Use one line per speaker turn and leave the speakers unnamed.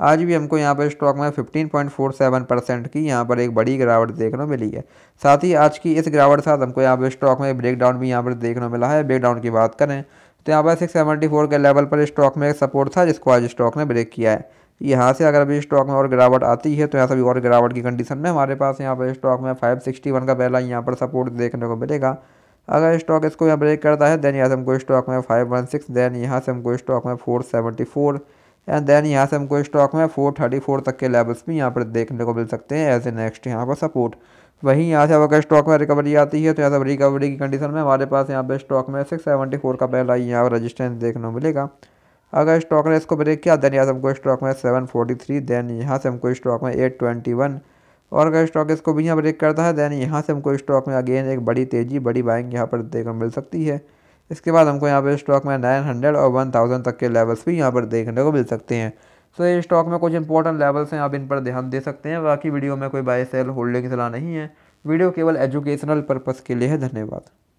आज भी हमको यहाँ पर स्टॉक में 15.47 परसेंट की यहाँ पर एक बड़ी गिरावट देखने मिली है साथ ही आज की इस गिरावट के साथ हमको यहाँ पर स्टॉक में ब्रेकडाउन भी यहाँ पर देखने मिला है ब्रेकडाउन की बात करें तो यहाँ पर 674 के लेवल पर स्टॉक में एक सपोर्ट था जिसको आज स्टॉक ने ब्रेक किया है यहाँ से अगर अभी स्टॉक में और गिरावट आती है तो यहाँ से और गिरावट की कंडीशन में हमारे पास यहाँ पर स्टॉक में वन का पहला यहाँ पर सपोर्ट देखने को मिलेगा अगर स्टॉक इसको यहाँ ब्रेक करता है देन यहाँ से हमको स्टॉक में सिक्स देन यहाँ से हमको स्टॉक में फोर एंड देन यहाँ से हमको स्टॉक में फोर थर्टी फोर तक के लेवल्स भी यहाँ पर देखने को मिल सकते हैं एज ए नेक्स्ट यहाँ पर सपोर्ट वहीं यहाँ से अब अगर स्टॉक में रिकवरी आती है तो यहाँ से रिकवरी की कंडीशन में हमारे पास यहाँ पर स्टॉक में सिक्स सेवेंटी फोर का पहला यहाँ पर रजिस्टेंस देखने को मिलेगा अगर स्टॉक ने इसको ब्रेक किया देन यहाँ से हमको स्टॉक में सेवन फोर्टी थ्री देन यहाँ से हमको स्टॉक में एट ट्वेंटी वन और अगर स्टॉक इसको भी यहाँ ब्रेक करता है देन यहाँ से हमको स्टॉक में अगेन एक बड़ी तेज़ी बड़ी बाइंग यहाँ पर देखने मिल सकती है इसके बाद हमको यहाँ पर स्टॉक में नाइन हंड्रेड और वन थाउजेंड तक के लेवल्स भी यहाँ पर देखने को मिल सकते हैं सो so, ये स्टॉक में कुछ इंपॉर्टेंट लेवल्स हैं आप इन पर ध्यान दे सकते हैं बाकी वीडियो में कोई बाय सेल होल्डिंग सलाह नहीं है वीडियो केवल एजुकेशनल पर्पज़ के लिए है धन्यवाद